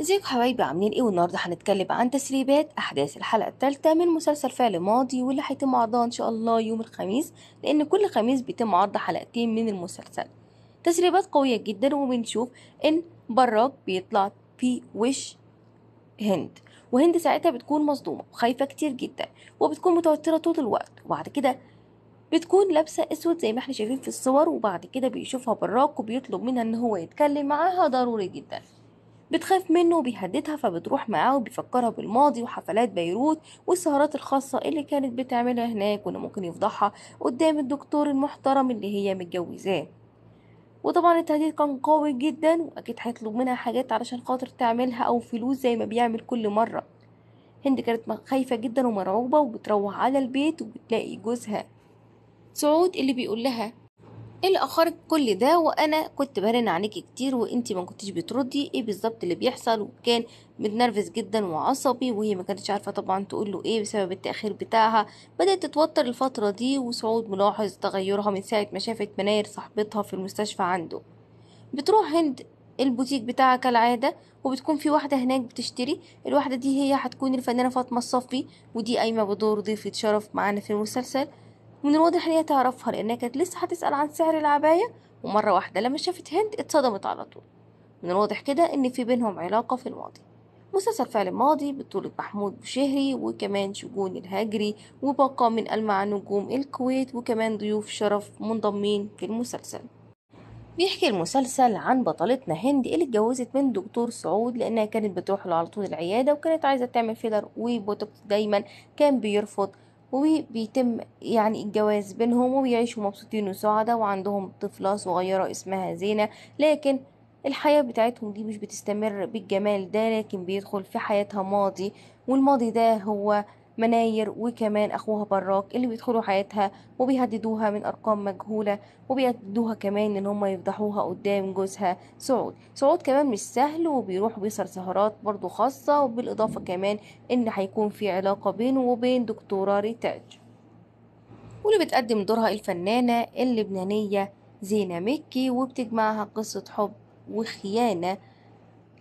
ازيكم حبايبي عاملين ايه والنهارده هنتكلم عن تسريبات احداث الحلقه الثالثه من مسلسل فعل ماضي واللي هيتم عرضها ان شاء الله يوم الخميس لان كل خميس بيتم عرض حلقتين من المسلسل تسريبات قويه جدا وبنشوف ان براك بيطلع في وش هند وهند ساعتها بتكون مصدومه وخايفه كتير جدا وبتكون متوتره طول الوقت وبعد كده بتكون لابسة اسود زي ما احنا شايفين في الصور وبعد كده بيشوفها براك وبيطلب منها ان هو يتكلم معاها ضروري جدا بتخاف منه وبيهددها فبتروح معاه وبيفكرها بالماضي وحفلات بيروت والسهرات الخاصة اللي كانت بتعملها هناك وإنه ممكن يفضحها قدام الدكتور المحترم اللي هي متجوزاه وطبعا التهديد كان قوي جدا واكيد هيطلب منها حاجات علشان خاطر تعملها او فلوس زي ما بيعمل كل مره هند كانت خايفة جدا ومرعوبة وبتروح على البيت وبتلاقي جوزها سعود اللي بيقول لها اللي اخرت كل ده وانا كنت برن عليكي كتير وانتي ما كنتيش بتردي ايه بالظبط اللي بيحصل وكان متنرفز جدا وعصبي وهي ما كانتش عارفه طبعا تقول له ايه بسبب التاخير بتاعها بدات تتوتر الفتره دي وسعود ملاحظ تغيرها من ساعه ما شافت مناير صاحبتها في المستشفى عنده بتروح هند البوتيك بتاعها كالعادة وبتكون في واحدة هناك بتشتري الواحدة دي هي هتكون الفنانة فاطمة الصفي ودي قايمة بدور ضيفة شرف معانا في المسلسل ومن الواضح ان هي تعرفها لانها كانت لسه هتسأل عن سعر العباية ومرة واحدة لما شافت هند اتصدمت على طول من الواضح كده ان في بينهم علاقة في الماضي مسلسل فعل ماضي بطولة محمود بشهري وكمان شجون الهجري وباقة من ألمع نجوم الكويت وكمان ضيوف شرف منضمين في المسلسل بيحكي المسلسل عن بطلتنا هند اللي اتجوزت من دكتور سعود لأنها كانت بتروح له على طول العيادة وكانت عايزة تعمل فيلر وبوتوكس دايما كان بيرفض وبيتم يعني الجواز بينهم وبيعيشوا مبسوطين وسعداء وعندهم طفلة صغيرة اسمها زينة لكن الحياة بتاعتهم دي مش بتستمر بالجمال ده لكن بيدخل في حياتها ماضي والماضي ده هو مناير وكمان أخوها براك اللي بيدخلوا حياتها وبيهددوها من أرقام مجهولة وبيهددوها كمان إن هم يفضحوها قدام جوزها سعود سعود كمان مش سهل وبيروح بيصر سهرات برضو خاصة وبالإضافة كمان إن هيكون في علاقة بينه وبين دكتورة ريتاج واللي بتقدم دورها الفنانة اللبنانية زينة مكي وبتجمعها قصة حب وخيانة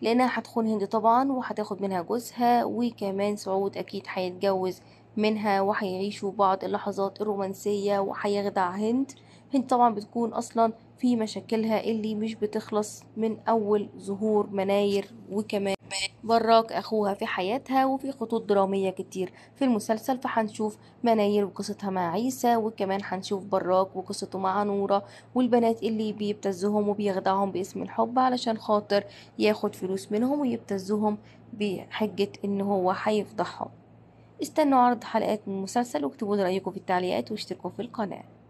لانها هتخون هند طبعا وهتاخد منها جوزها وكمان سعود اكيد هيتجوز منها وهيعيشوا بعض اللحظات الرومانسية وهيخدع هند هند طبعا بتكون اصلا في مشاكلها اللي مش بتخلص من اول ظهور مناير وكمان براك أخوها في حياتها وفي خطوط درامية كتير في المسلسل فهنشوف مناير وقصتها مع عيسى وكمان هنشوف براك وقصته مع نورة والبنات اللي بيبتزهم وبيخدعهم باسم الحب علشان خاطر ياخد فلوس منهم ويبتزهم بحجة إن هو هيفضحهم استنوا عرض حلقات من المسلسل واكتبوا رأيكم في التعليقات واشتركوا في القناة